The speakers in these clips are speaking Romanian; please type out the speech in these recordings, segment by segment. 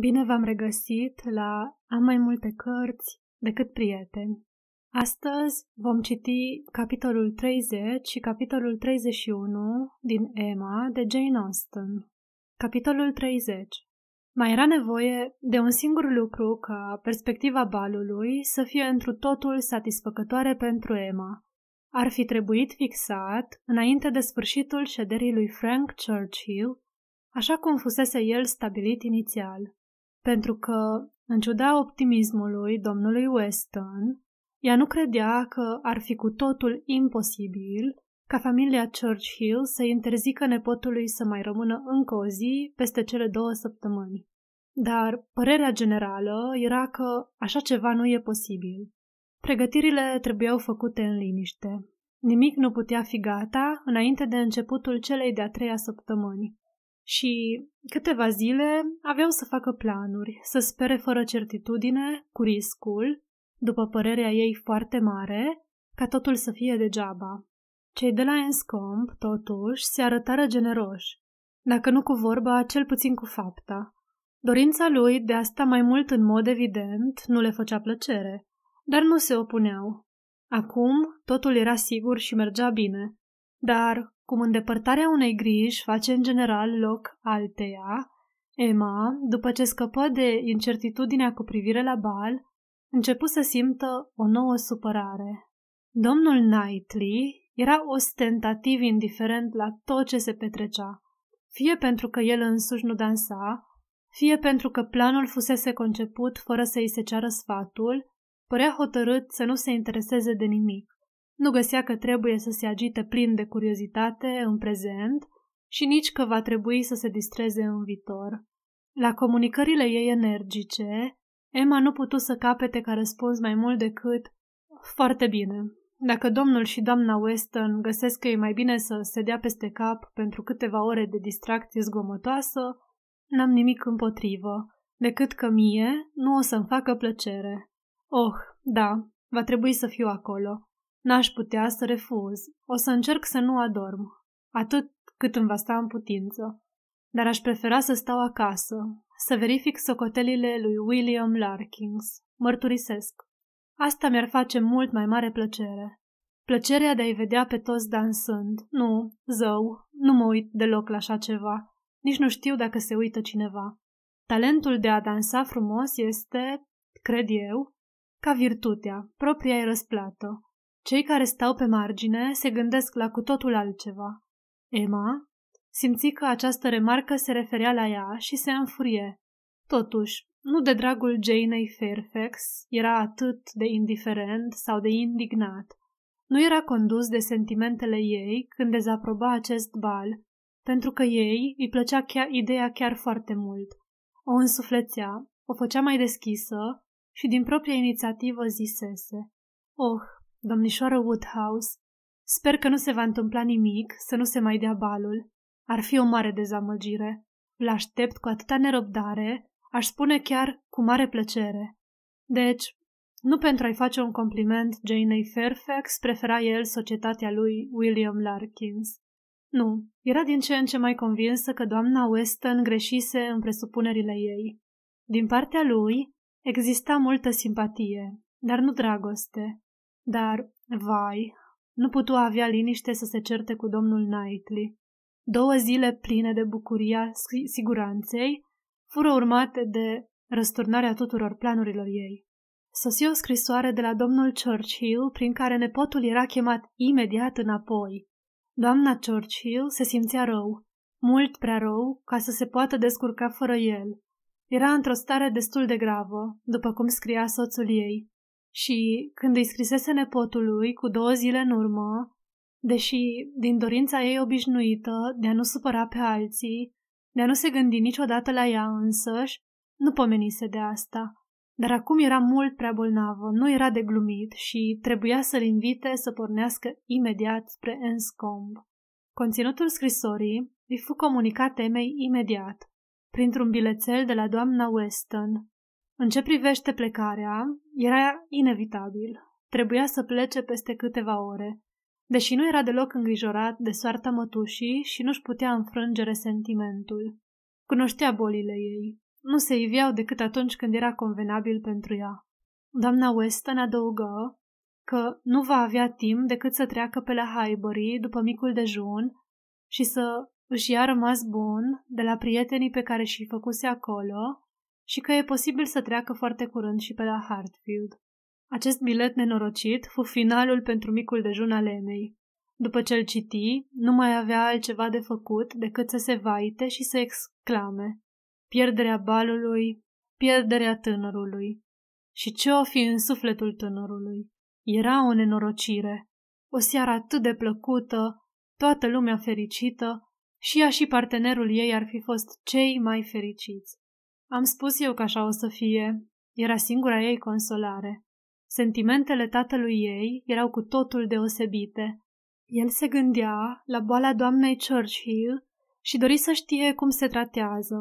Bine v-am regăsit la Am mai multe cărți decât prieteni. Astăzi vom citi capitolul 30 și capitolul 31 din Emma de Jane Austen. Capitolul 30 Mai era nevoie de un singur lucru ca perspectiva balului să fie întru totul satisfăcătoare pentru Emma. Ar fi trebuit fixat, înainte de sfârșitul șederii lui Frank Churchill, așa cum fusese el stabilit inițial pentru că, în ciuda optimismului domnului Weston, ea nu credea că ar fi cu totul imposibil ca familia Churchill să interzică nepotului să mai rămână încă o zi peste cele două săptămâni. Dar părerea generală era că așa ceva nu e posibil. Pregătirile trebuiau făcute în liniște. Nimic nu putea fi gata înainte de începutul celei de-a treia săptămâni, și câteva zile aveau să facă planuri, să spere fără certitudine, cu riscul, după părerea ei foarte mare, ca totul să fie degeaba. Cei de la Enscomp, totuși, se arătară generoși, dacă nu cu vorba, cel puțin cu fapta. Dorința lui de asta mai mult în mod evident nu le făcea plăcere, dar nu se opuneau. Acum totul era sigur și mergea bine, dar cum îndepărtarea unei griji face în general loc alteia, Emma, după ce scăpă de incertitudinea cu privire la bal, începu să simtă o nouă supărare. Domnul Knightley era ostentativ indiferent la tot ce se petrecea, fie pentru că el însuși nu dansa, fie pentru că planul fusese conceput fără să i se ceară sfatul, părea hotărât să nu se intereseze de nimic. Nu găsea că trebuie să se agite plin de curiozitate în prezent și nici că va trebui să se distreze în viitor. La comunicările ei energice, Emma nu putu să capete ca răspuns mai mult decât Foarte bine. Dacă domnul și doamna Weston găsesc că e mai bine să se dea peste cap pentru câteva ore de distracție zgomotoasă, n-am nimic împotrivă, decât că mie nu o să-mi facă plăcere. Oh, da, va trebui să fiu acolo. N-aș putea să refuz. O să încerc să nu adorm, atât cât îmi va sta în putință. Dar aș prefera să stau acasă, să verific socotelile lui William Larkins. Mărturisesc. Asta mi-ar face mult mai mare plăcere. Plăcerea de a-i vedea pe toți dansând. Nu, zău, nu mă uit deloc la așa ceva. Nici nu știu dacă se uită cineva. Talentul de a dansa frumos este, cred eu, ca virtutea, propria ei răsplată. Cei care stau pe margine se gândesc la cu totul altceva. Emma simți că această remarcă se referea la ea și se înfurie. Totuși, nu de dragul Janei Fairfax era atât de indiferent sau de indignat. Nu era condus de sentimentele ei când dezaproba acest bal, pentru că ei îi plăcea chiar, ideea chiar foarte mult. O însuflețea, o făcea mai deschisă și din propria inițiativă zisese. Oh, Domnișoară Woodhouse, sper că nu se va întâmpla nimic, să nu se mai dea balul. Ar fi o mare dezamăgire. Îl aștept cu atâta nerăbdare, aș spune chiar cu mare plăcere. Deci, nu pentru a-i face un compliment Janei Fairfax, prefera el societatea lui William Larkins. Nu, era din ce în ce mai convinsă că doamna Weston greșise în presupunerile ei. Din partea lui, exista multă simpatie, dar nu dragoste. Dar, vai, nu putu avea liniște să se certe cu domnul Knightley. Două zile pline de bucuria siguranței fură urmate de răsturnarea tuturor planurilor ei. Sosi o scrisoare de la domnul Churchill prin care nepotul era chemat imediat înapoi. Doamna Churchill se simțea rău, mult prea rău ca să se poată descurca fără el. Era într-o stare destul de gravă, după cum scria soțul ei, și când îi scrisese nepotului cu două zile în urmă, deși din dorința ei obișnuită de a nu supăra pe alții, de a nu se gândi niciodată la ea însăși, nu pomenise de asta. Dar acum era mult prea bolnavă, nu era de glumit și trebuia să-l invite să pornească imediat spre Enscomb. Conținutul scrisorii îi fu comunicat temei imediat, printr-un bilețel de la doamna Weston, în ce privește plecarea, era inevitabil. Trebuia să plece peste câteva ore. Deși nu era deloc îngrijorat de soarta mătușii și nu-și putea înfrânge resentimentul. Cunoștea bolile ei. Nu se iviau decât atunci când era convenabil pentru ea. Doamna Weston adăugă că nu va avea timp decât să treacă pe la Highbury după micul dejun și să își ia rămas bun de la prietenii pe care și-i făcuse acolo și că e posibil să treacă foarte curând și pe la Hartfield. Acest bilet nenorocit fu finalul pentru micul dejun al Emei. După ce îl citi, nu mai avea altceva de făcut decât să se vaite și să exclame. Pierderea balului, pierderea tânărului. Și ce o fi în sufletul tânărului? Era o nenorocire. O seară atât de plăcută, toată lumea fericită, și ea și partenerul ei ar fi fost cei mai fericiți. Am spus eu că așa o să fie. Era singura ei consolare. Sentimentele tatălui ei erau cu totul deosebite. El se gândea la boala doamnei Churchill și dori să știe cum se tratează.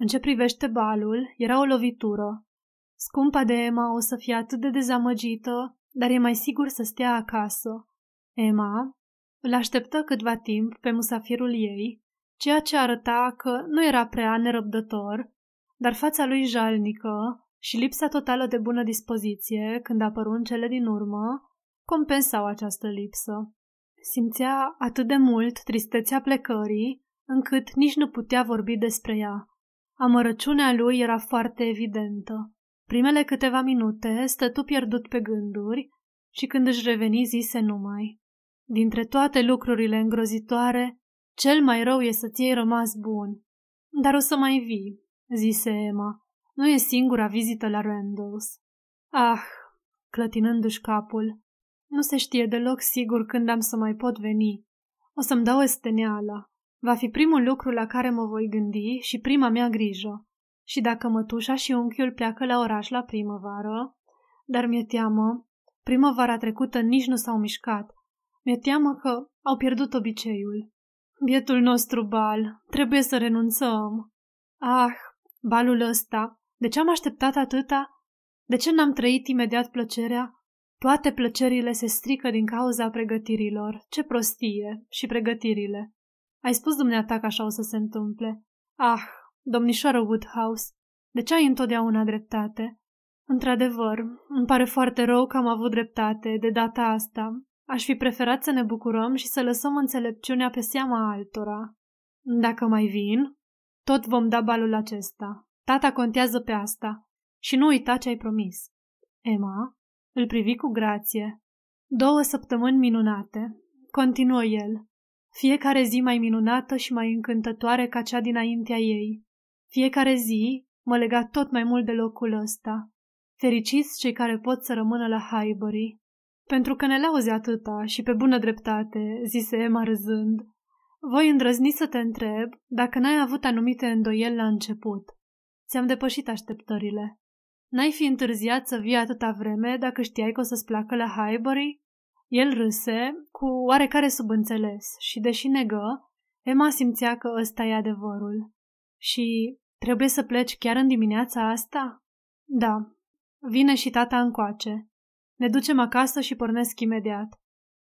În ce privește balul, era o lovitură. Scumpa de Emma o să fie atât de dezamăgită, dar e mai sigur să stea acasă. Emma îl așteptă câtva timp pe musafirul ei, ceea ce arăta că nu era prea nerăbdător dar fața lui jalnică și lipsa totală de bună dispoziție când apăru în cele din urmă compensau această lipsă. Simțea atât de mult tristețea plecării, încât nici nu putea vorbi despre ea. Amărăciunea lui era foarte evidentă. Primele câteva minute stătu pierdut pe gânduri și când își reveni zise numai. Dintre toate lucrurile îngrozitoare, cel mai rău e să-ți rămas bun. Dar o să mai vii, zise Emma. Nu e singura vizită la Randalls. Ah, clătinându-și capul, nu se știe deloc sigur când am să mai pot veni. O să-mi dau esteneala. Va fi primul lucru la care mă voi gândi și prima mea grijă. Și dacă mătușa și unchiul pleacă la oraș la primăvară, dar mi-e teamă, primăvara trecută nici nu s-au mișcat. Mi-e teamă că au pierdut obiceiul. Bietul nostru bal, trebuie să renunțăm. Ah, balul ăsta? De ce am așteptat atâta? De ce n-am trăit imediat plăcerea? Toate plăcerile se strică din cauza pregătirilor. Ce prostie! Și pregătirile. Ai spus dumneata că așa o să se întâmple. Ah, domnișoară Woodhouse, de ce ai întotdeauna dreptate? Într-adevăr, îmi pare foarte rău că am avut dreptate de data asta. Aș fi preferat să ne bucurăm și să lăsăm înțelepciunea pe seama altora. Dacă mai vin, tot vom da balul acesta. Tata contează pe asta. Și nu uita ce ai promis. Emma îl privi cu grație. Două săptămâni minunate. Continuă el. Fiecare zi mai minunată și mai încântătoare ca cea dinaintea ei. Fiecare zi mă lega tot mai mult de locul ăsta. Fericiți cei care pot să rămână la Highbury. Pentru că ne lauze atâta și pe bună dreptate, zise Emma râzând, voi îndrăzni să te întreb dacă n-ai avut anumite îndoieli la început. Ți-am depășit așteptările. N-ai fi întârziat să vii atâta vreme dacă știai că o să-ți placă la Highbury? El râse, cu oarecare subînțeles, și deși negă, Emma simțea că ăsta e adevărul. Și trebuie să pleci chiar în dimineața asta? Da. Vine și tata încoace. Ne ducem acasă și pornesc imediat.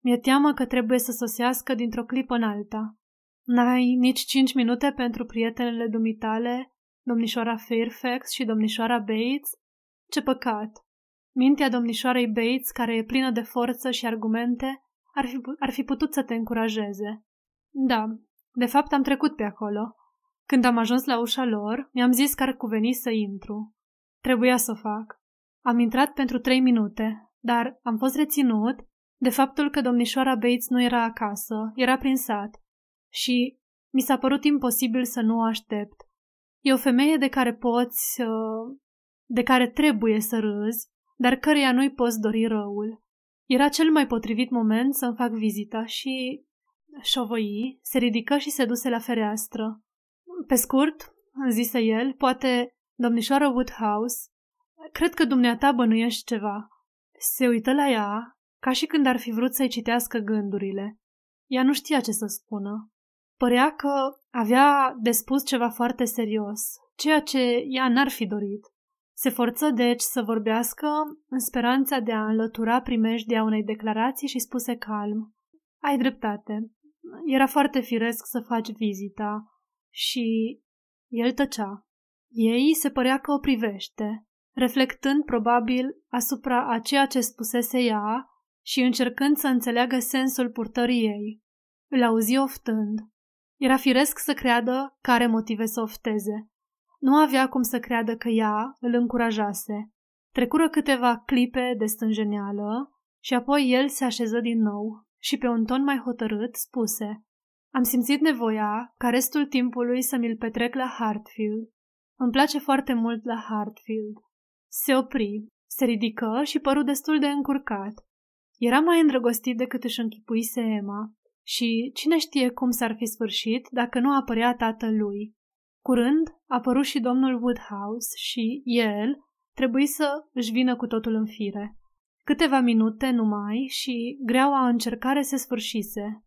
Mi-e teamă că trebuie să sosească dintr-o clipă în alta. N-ai nici cinci minute pentru prietenele dumitale, domnișoara Fairfax și domnișoara Bates? Ce păcat! Mintea domnișoarei Bates, care e plină de forță și argumente, ar fi, ar fi putut să te încurajeze. Da, de fapt am trecut pe acolo. Când am ajuns la ușa lor, mi-am zis că ar cuveni să intru. Trebuia să o fac. Am intrat pentru trei minute, dar am fost reținut de faptul că domnișoara Bates nu era acasă, era prin sat și mi s-a părut imposibil să nu o aștept. E o femeie de care poți, de care trebuie să râzi, dar căreia nu-i poți dori răul. Era cel mai potrivit moment să-mi fac vizita și șovăi, se ridică și se duse la fereastră. Pe scurt, zise el, poate, domnișoară Woodhouse, cred că dumneata bănuiești ceva. Se uită la ea, ca și când ar fi vrut să-i citească gândurile. Ea nu știa ce să spună părea că avea de spus ceva foarte serios, ceea ce ea n-ar fi dorit. Se forță deci să vorbească în speranța de a înlătura primejdea unei declarații și spuse calm. Ai dreptate. Era foarte firesc să faci vizita. Și el tăcea. Ei se părea că o privește, reflectând probabil asupra a ceea ce spusese ea și încercând să înțeleagă sensul purtării ei. Îl auzi oftând. Era firesc să creadă care motive să ofteze. Nu avea cum să creadă că ea îl încurajase. Trecură câteva clipe de stânjeneală și apoi el se așeză din nou și pe un ton mai hotărât spuse Am simțit nevoia ca restul timpului să mi-l petrec la Hartfield. Îmi place foarte mult la Hartfield. Se opri, se ridică și păru destul de încurcat. Era mai îndrăgostit decât își închipuise Emma și cine știe cum s-ar fi sfârșit dacă nu apărea tatălui. Curând apăru și domnul Woodhouse și el trebuie să își vină cu totul în fire. Câteva minute numai și greaua încercare se sfârșise.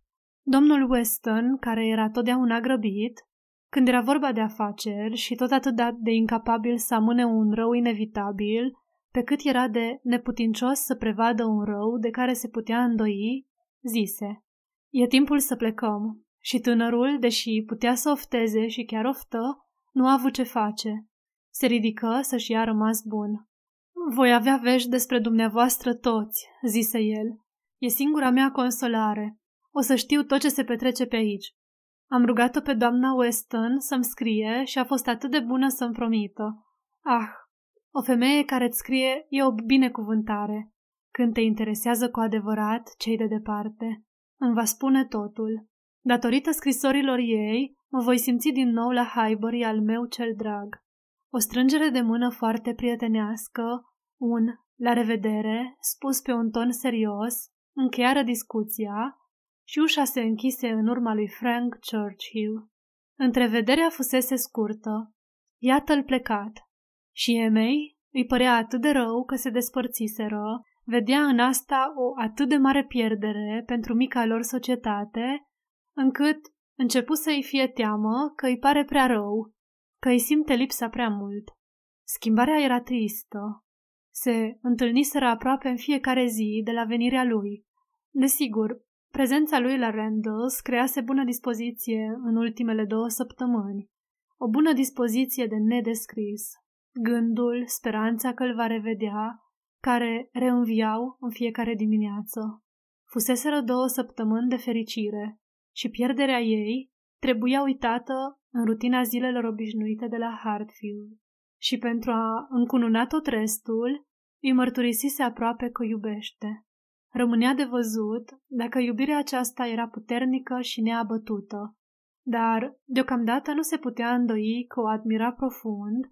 Domnul Weston, care era totdeauna grăbit, când era vorba de afaceri și tot atât de incapabil să amâne un rău inevitabil, pe cât era de neputincios să prevadă un rău de care se putea îndoi, zise E timpul să plecăm. Și tânărul, deși putea să ofteze și chiar oftă, nu a avut ce face. Se ridică să-și ia rămas bun. Voi avea vești despre dumneavoastră toți, zise el. E singura mea consolare. O să știu tot ce se petrece pe aici. Am rugat-o pe doamna Weston să-mi scrie și a fost atât de bună să-mi promită. Ah, o femeie care ți scrie e o binecuvântare, când te interesează cu adevărat cei de departe. Îmi va spune totul. Datorită scrisorilor ei, mă voi simți din nou la Highbury al meu cel drag. O strângere de mână foarte prietenească, un la revedere, spus pe un ton serios, încheiară discuția și ușa se închise în urma lui Frank Churchill. Întrevederea fusese scurtă. Iată-l plecat. Și Emei îi părea atât de rău că se despărțiseră vedea în asta o atât de mare pierdere pentru mica lor societate, încât începu să i fie teamă că îi pare prea rău, că îi simte lipsa prea mult. Schimbarea era tristă. Se întâlniseră aproape în fiecare zi de la venirea lui. Desigur, prezența lui la Randalls crease bună dispoziție în ultimele două săptămâni. O bună dispoziție de nedescris. Gândul, speranța că îl va revedea, care reînviau în fiecare dimineață. Fuseseră două săptămâni de fericire și pierderea ei trebuia uitată în rutina zilelor obișnuite de la Hartfield. Și pentru a încununa tot restul, îi mărturisise aproape că iubește. Rămânea de văzut dacă iubirea aceasta era puternică și neabătută, dar deocamdată nu se putea îndoi că o admira profund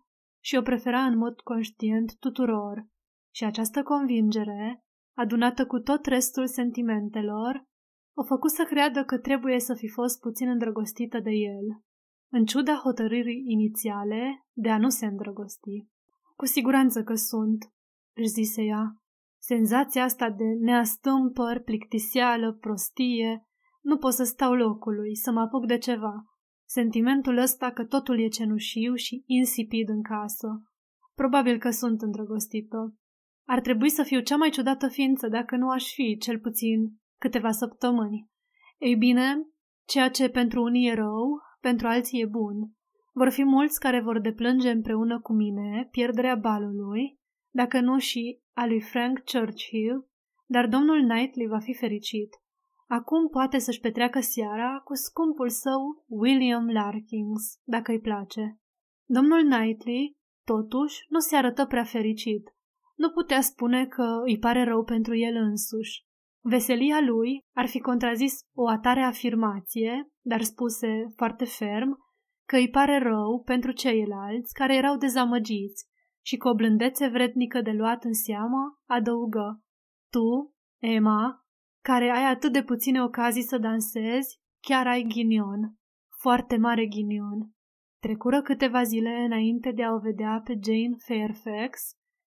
și o prefera în mod conștient tuturor, și această convingere, adunată cu tot restul sentimentelor, o făcu să creadă că trebuie să fi fost puțin îndrăgostită de el, în ciuda hotărârii inițiale de a nu se îndrăgosti. Cu siguranță că sunt, își zise ea. Senzația asta de neastâmpăr, plictiseală, prostie, nu pot să stau locului, să mă apuc de ceva. Sentimentul ăsta că totul e cenușiu și insipid în casă. Probabil că sunt îndrăgostită. Ar trebui să fiu cea mai ciudată ființă dacă nu aș fi, cel puțin, câteva săptămâni. Ei bine, ceea ce pentru unii e rău, pentru alții e bun. Vor fi mulți care vor deplânge împreună cu mine pierderea balului, dacă nu și a lui Frank Churchill, dar domnul Knightley va fi fericit. Acum poate să-și petreacă seara cu scumpul său William Larkins, dacă îi place. Domnul Knightley, totuși, nu se arătă prea fericit nu putea spune că îi pare rău pentru el însuși. Veselia lui ar fi contrazis o atare afirmație, dar spuse foarte ferm, că îi pare rău pentru ceilalți care erau dezamăgiți și cu o blândețe vrednică de luat în seamă, adăugă Tu, Emma, care ai atât de puține ocazii să dansezi, chiar ai ghinion, foarte mare ghinion. Trecură câteva zile înainte de a o vedea pe Jane Fairfax,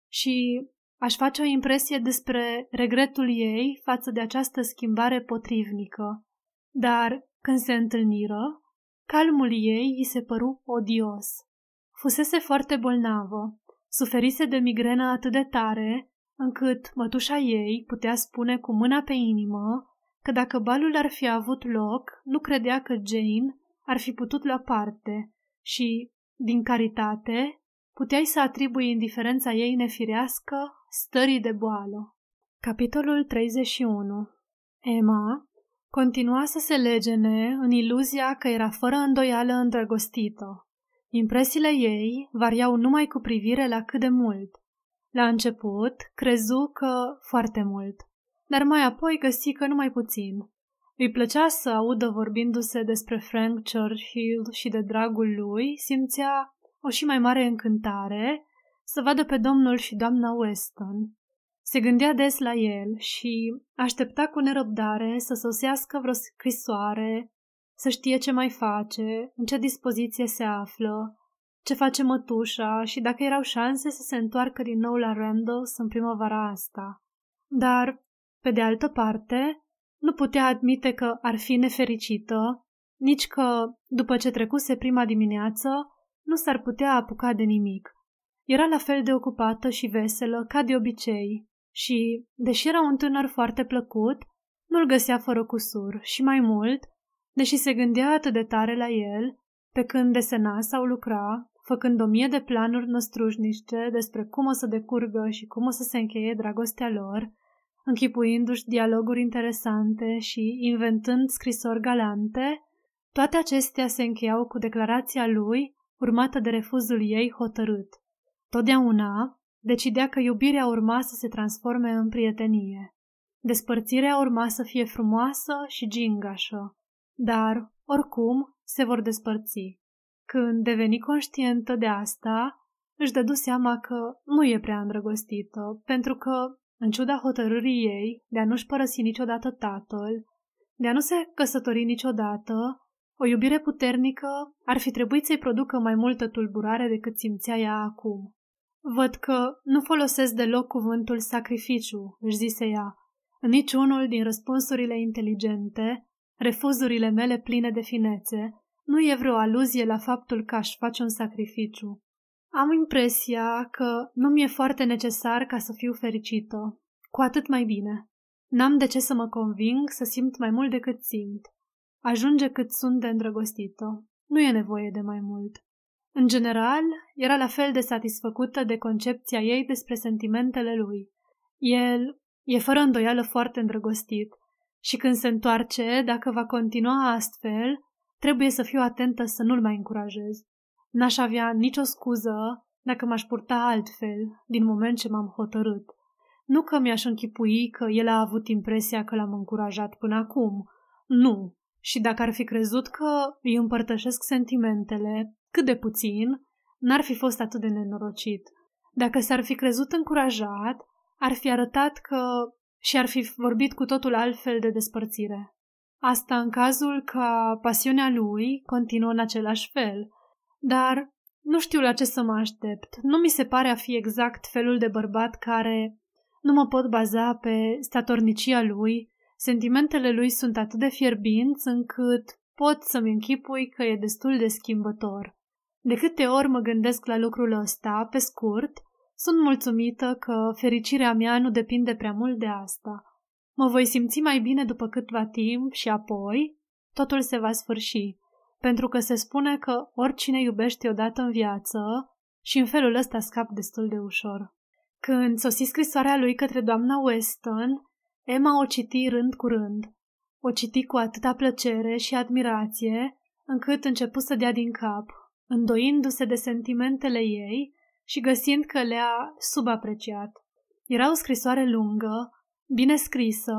și aș face o impresie despre regretul ei față de această schimbare potrivnică. Dar când se întâlniră, calmul ei îi se păru odios. Fusese foarte bolnavă, suferise de migrenă atât de tare, încât mătușa ei putea spune cu mâna pe inimă că dacă balul ar fi avut loc, nu credea că Jane ar fi putut la parte și, din caritate, Puteai să atribui indiferența ei nefirească stării de boală. Capitolul 31 Emma continua să se legene în iluzia că era fără îndoială îndrăgostită. Impresiile ei variau numai cu privire la cât de mult. La început, crezu că foarte mult, dar mai apoi găsi că numai puțin. Îi plăcea să audă vorbindu-se despre Frank Churchill și de dragul lui, simțea o și mai mare încântare să vadă pe domnul și doamna Weston. Se gândea des la el și aștepta cu nerăbdare să sosească vreo scrisoare, să știe ce mai face, în ce dispoziție se află, ce face mătușa și dacă erau șanse să se întoarcă din nou la Randalls în primăvara asta. Dar, pe de altă parte, nu putea admite că ar fi nefericită, nici că, după ce trecuse prima dimineață, nu s-ar putea apuca de nimic. Era la fel de ocupată și veselă ca de obicei și, deși era un tânăr foarte plăcut, nu-l găsea fără cusur și mai mult, deși se gândea atât de tare la el, pe când desena sau lucra, făcând o mie de planuri năstrușnice despre cum o să decurgă și cum o să se încheie dragostea lor, închipuindu-și dialoguri interesante și inventând scrisori galante, toate acestea se încheiau cu declarația lui urmată de refuzul ei hotărât. Totdeauna decidea că iubirea urma să se transforme în prietenie. Despărțirea urma să fie frumoasă și gingașă, dar, oricum, se vor despărți. Când deveni conștientă de asta, își dădu seama că nu e prea îndrăgostită, pentru că, în ciuda hotărârii ei de a nu-și părăsi niciodată tatăl, de a nu se căsători niciodată, o iubire puternică ar fi trebuit să-i producă mai multă tulburare decât simțea ea acum. Văd că nu folosesc deloc cuvântul sacrificiu, își zise ea. În niciunul din răspunsurile inteligente, refuzurile mele pline de finețe, nu e vreo aluzie la faptul că aș face un sacrificiu. Am impresia că nu mi-e foarte necesar ca să fiu fericită. Cu atât mai bine. N-am de ce să mă conving să simt mai mult decât simt. Ajunge cât sunt de îndrăgostită. Nu e nevoie de mai mult. În general, era la fel de satisfăcută de concepția ei despre sentimentele lui. El e fără îndoială foarte îndrăgostit și când se întoarce, dacă va continua astfel, trebuie să fiu atentă să nu-l mai încurajez. N-aș avea nicio scuză dacă m-aș purta altfel, din moment ce m-am hotărât. Nu că mi-aș închipui că el a avut impresia că l-am încurajat până acum. Nu, și dacă ar fi crezut că îi împărtășesc sentimentele, cât de puțin, n-ar fi fost atât de nenorocit. Dacă s-ar fi crezut încurajat, ar fi arătat că și ar fi vorbit cu totul altfel de despărțire. Asta în cazul că pasiunea lui continuă în același fel. Dar nu știu la ce să mă aștept. Nu mi se pare a fi exact felul de bărbat care nu mă pot baza pe statornicia lui Sentimentele lui sunt atât de fierbinți încât pot să-mi închipui că e destul de schimbător. De câte ori mă gândesc la lucrul ăsta, pe scurt, sunt mulțumită că fericirea mea nu depinde prea mult de asta. Mă voi simți mai bine după câtva timp și apoi totul se va sfârși, pentru că se spune că oricine iubește odată în viață și în felul ăsta scap destul de ușor. Când sosi scrisoarea lui către doamna Weston, Emma o citi rând cu rând. O citi cu atâta plăcere și admirație, încât începu să dea din cap, îndoindu-se de sentimentele ei și găsind că le-a subapreciat. Era o scrisoare lungă, bine scrisă,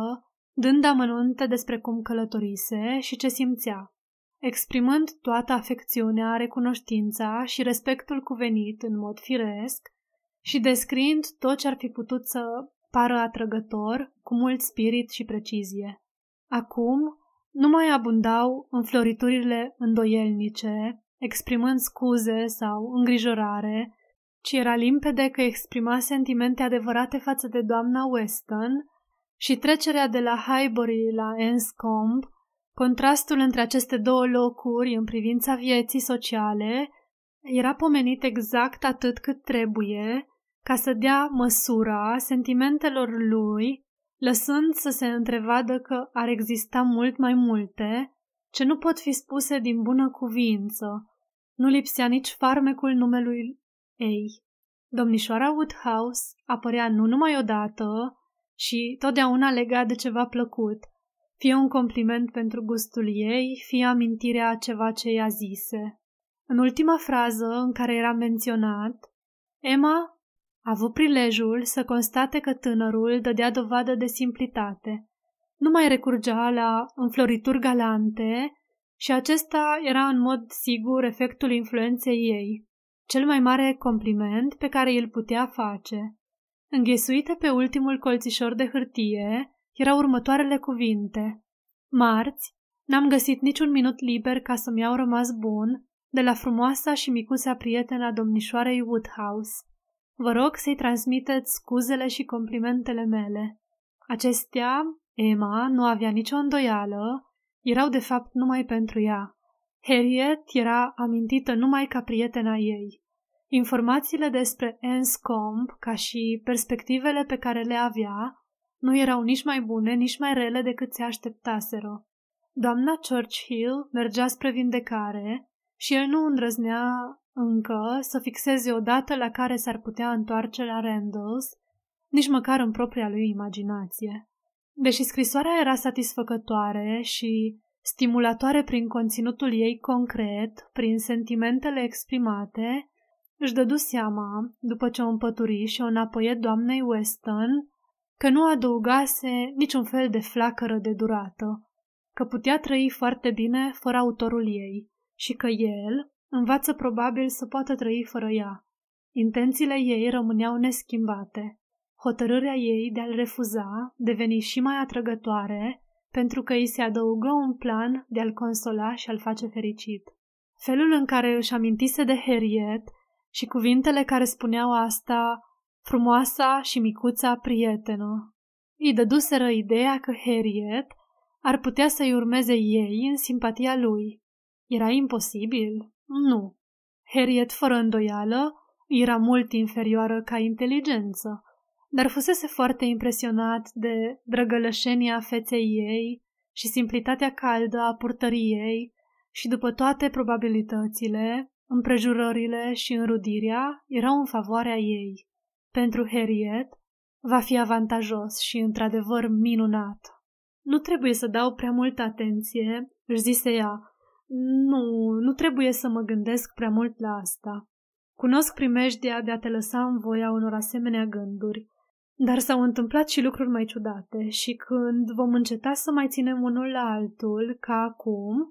dând amănunte despre cum călătorise și ce simțea, exprimând toată afecțiunea, recunoștința și respectul cuvenit în mod firesc și descriind tot ce ar fi putut să pară atrăgător, cu mult spirit și precizie. Acum nu mai abundau în floriturile îndoielnice, exprimând scuze sau îngrijorare, ci era limpede că exprima sentimente adevărate față de doamna Weston și trecerea de la Highbury la Enscombe, contrastul între aceste două locuri în privința vieții sociale, era pomenit exact atât cât trebuie, ca să dea măsura sentimentelor lui, lăsând să se întrevadă că ar exista mult mai multe, ce nu pot fi spuse din bună cuvință. Nu lipsea nici farmecul numelui ei. Domnișoara Woodhouse apărea nu numai odată și totdeauna legat de ceva plăcut, fie un compliment pentru gustul ei, fie amintirea a ceva ce ea zise. În ultima frază în care era menționat, Emma a avut prilejul să constate că tânărul dădea dovadă de simplitate. Nu mai recurgea la înflorituri galante și acesta era în mod sigur efectul influenței ei, cel mai mare compliment pe care îl putea face. Înghesuite pe ultimul colțișor de hârtie erau următoarele cuvinte. Marți, n-am găsit niciun minut liber ca să-mi iau rămas bun de la frumoasa și micuța prietena domnișoarei Woodhouse. Vă rog să-i transmiteți scuzele și complimentele mele. Acestea, Emma nu avea nicio îndoială, erau de fapt numai pentru ea. Harriet era amintită numai ca prietena ei. Informațiile despre Anne ca și perspectivele pe care le avea, nu erau nici mai bune, nici mai rele decât se așteptaseră. Doamna Churchill mergea spre vindecare și el nu îndrăznea încă să fixeze o dată la care s-ar putea întoarce la Randalls, nici măcar în propria lui imaginație. Deși scrisoarea era satisfăcătoare și stimulatoare prin conținutul ei concret, prin sentimentele exprimate, își dădu seama, după ce o împături și o înapoie doamnei Weston, că nu adăugase niciun fel de flacără de durată, că putea trăi foarte bine fără autorul ei și că el, Învață probabil să poată trăi fără ea. Intențiile ei rămâneau neschimbate. Hotărârea ei de a-l refuza deveni și mai atrăgătoare pentru că îi se adăugă un plan de a-l consola și a-l face fericit. Felul în care își amintise de Harriet și cuvintele care spuneau asta frumoasa și micuța prietenă. Îi dăduseră ideea că Harriet ar putea să-i urmeze ei în simpatia lui. Era imposibil, nu. Harriet, fără îndoială, era mult inferioară ca inteligență, dar fusese foarte impresionat de drăgălășenia feței ei și simplitatea caldă a purtării ei și, după toate probabilitățile, împrejurările și înrudirea erau în favoarea ei. Pentru Harriet va fi avantajos și, într-adevăr, minunat. Nu trebuie să dau prea multă atenție, își zise ea, nu, nu trebuie să mă gândesc prea mult la asta. Cunosc primejdea de a te lăsa în voia unor asemenea gânduri, dar s-au întâmplat și lucruri mai ciudate și când vom înceta să mai ținem unul la altul, ca acum,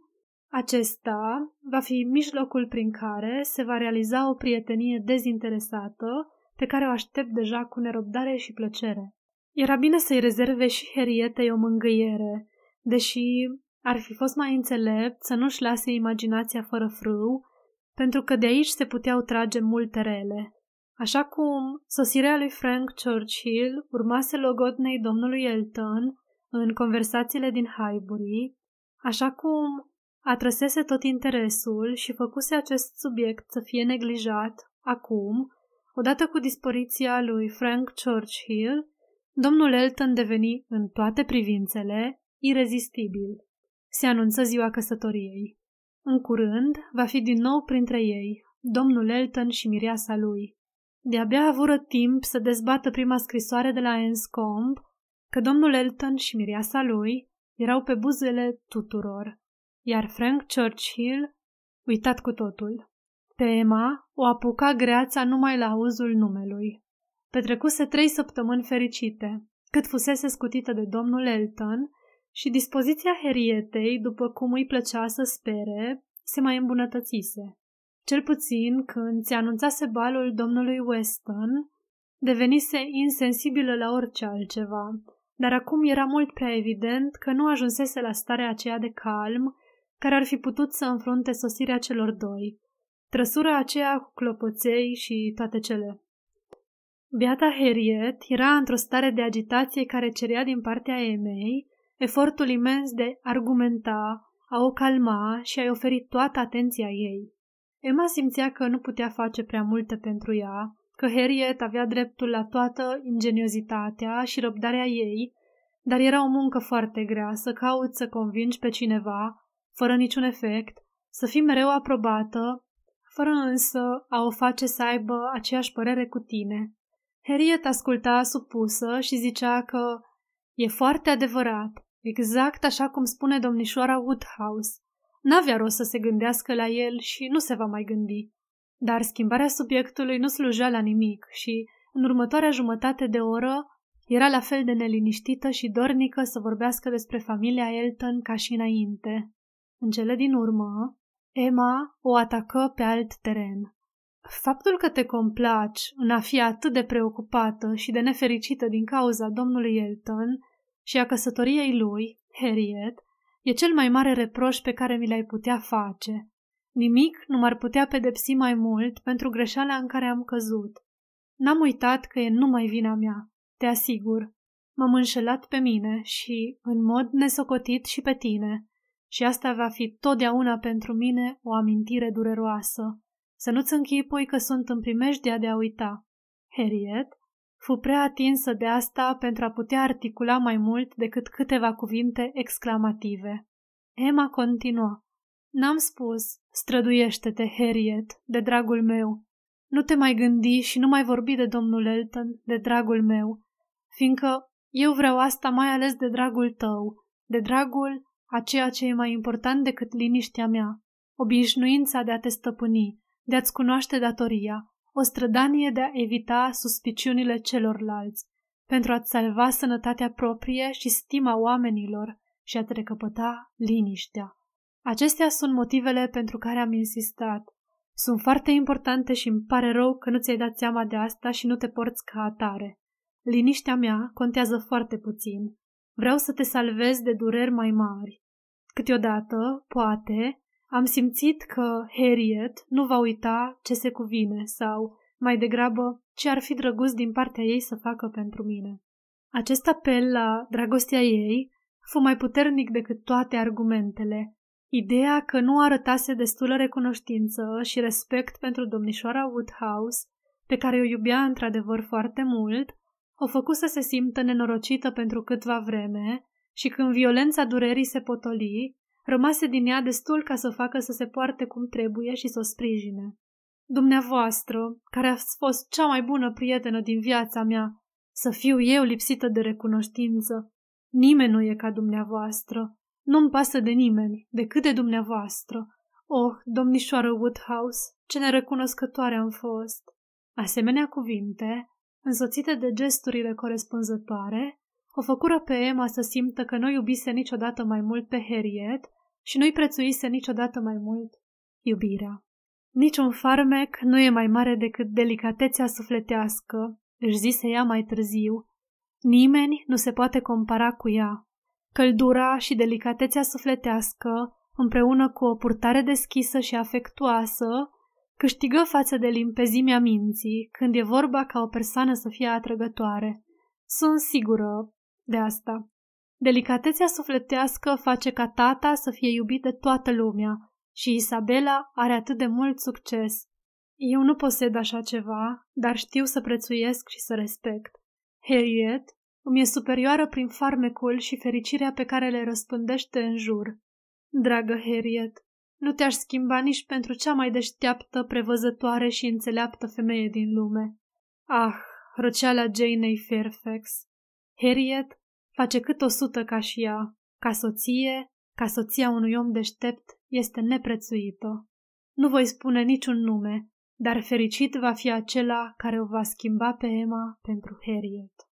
acesta va fi mijlocul prin care se va realiza o prietenie dezinteresată pe care o aștept deja cu nerăbdare și plăcere. Era bine să-i rezerve și Herietei o mângâiere, deși ar fi fost mai înțelept să nu-și lase imaginația fără frâu, pentru că de aici se puteau trage multe rele. Așa cum sosirea lui Frank Churchill urmase logodnei domnului Elton în conversațiile din Highbury, așa cum atrăsese tot interesul și făcuse acest subiect să fie neglijat, acum, odată cu dispariția lui Frank Churchill, domnul Elton deveni în toate privințele irezistibil. Se anunță ziua căsătoriei. În curând va fi din nou printre ei, domnul Elton și mireasa lui. De-abia avură timp să dezbată prima scrisoare de la Enscomb că domnul Elton și mireasa lui erau pe buzele tuturor, iar Frank Churchill uitat cu totul. Pe Emma o apuca greața numai la auzul numelui. Petrecuse trei săptămâni fericite, cât fusese scutită de domnul Elton și dispoziția Herietei, după cum îi plăcea să spere, se mai îmbunătățise. Cel puțin când se anunțase balul domnului Weston, devenise insensibilă la orice altceva, dar acum era mult prea evident că nu ajunsese la starea aceea de calm care ar fi putut să înfrunte sosirea celor doi, trăsura aceea cu clopoței și toate cele. Beata Harriet era într-o stare de agitație care cerea din partea Emei efortul imens de argumenta, a o calma și a-i oferi toată atenția ei. Emma simțea că nu putea face prea multe pentru ea, că Harriet avea dreptul la toată ingeniozitatea și răbdarea ei, dar era o muncă foarte grea să cauți să convingi pe cineva, fără niciun efect, să fii mereu aprobată, fără însă a o face să aibă aceeași părere cu tine. Harriet asculta supusă și zicea că e foarte adevărat, Exact așa cum spune domnișoara Woodhouse. N-avea rost să se gândească la el și nu se va mai gândi. Dar schimbarea subiectului nu slujea la nimic și, în următoarea jumătate de oră, era la fel de neliniștită și dornică să vorbească despre familia Elton ca și înainte. În cele din urmă, Emma o atacă pe alt teren. Faptul că te complaci în a fi atât de preocupată și de nefericită din cauza domnului Elton și a căsătoriei lui, Harriet, e cel mai mare reproș pe care mi l-ai putea face. Nimic nu m-ar putea pedepsi mai mult pentru greșeala în care am căzut. N-am uitat că e numai vina mea, te asigur. M-am înșelat pe mine și, în mod nesocotit, și pe tine. Și asta va fi totdeauna pentru mine o amintire dureroasă. Să nu-ți închipui că sunt în primejdea de a uita. Harriet, Fu prea atinsă de asta pentru a putea articula mai mult decât câteva cuvinte exclamative. Emma continuă. N-am spus, străduiește-te, Harriet, de dragul meu. Nu te mai gândi și nu mai vorbi de domnul Elton, de dragul meu, fiindcă eu vreau asta mai ales de dragul tău, de dragul a ceea ce e mai important decât liniștea mea, obișnuința de a te stăpâni, de a-ți cunoaște datoria, o strădanie de a evita suspiciunile celorlalți, pentru a-ți salva sănătatea proprie și stima oamenilor și a-ți recăpăta liniștea. Acestea sunt motivele pentru care am insistat. Sunt foarte importante și îmi pare rău că nu ți-ai dat seama de asta și nu te porți ca atare. Liniștea mea contează foarte puțin. Vreau să te salvez de dureri mai mari. Câteodată, poate, am simțit că Harriet nu va uita ce se cuvine sau, mai degrabă, ce ar fi drăguț din partea ei să facă pentru mine. Acest apel la dragostea ei fu mai puternic decât toate argumentele. Ideea că nu arătase destulă recunoștință și respect pentru domnișoara Woodhouse, pe care o iubea într-adevăr foarte mult, o făcu să se simtă nenorocită pentru câtva vreme și când violența durerii se potoli, Rămase din ea destul ca să o facă să se poarte cum trebuie și să o sprijine. Dumneavoastră, care ați fost cea mai bună prietenă din viața mea, să fiu eu lipsită de recunoștință. Nimeni nu e ca dumneavoastră. Nu-mi pasă de nimeni, decât de dumneavoastră. Oh, domnișoară Woodhouse, ce nerecunoscătoare am fost! Asemenea cuvinte, însoțite de gesturile corespunzătoare, o făcură pe Emma să simtă că nu iubise niciodată mai mult pe Harriet și nu-i prețuise niciodată mai mult iubirea. Niciun farmec nu e mai mare decât delicatețea sufletească, își zise ea mai târziu. Nimeni nu se poate compara cu ea. Căldura și delicatețea sufletească, împreună cu o purtare deschisă și afectuoasă, câștigă față de limpezimea minții când e vorba ca o persoană să fie atrăgătoare. Sunt sigură de asta. Delicatețea sufletească face ca tata să fie iubit de toată lumea și Isabela are atât de mult succes. Eu nu posed așa ceva, dar știu să prețuiesc și să respect. Harriet îmi e superioară prin farmecul și fericirea pe care le răspândește în jur. Dragă Harriet, nu te-aș schimba nici pentru cea mai deșteaptă, prevăzătoare și înțeleaptă femeie din lume. Ah, răceala Janei Fairfax. Harriet face cât o sută ca și ea. Ca soție, ca soția unui om deștept, este neprețuită. Nu voi spune niciun nume, dar fericit va fi acela care o va schimba pe Emma pentru Harriet.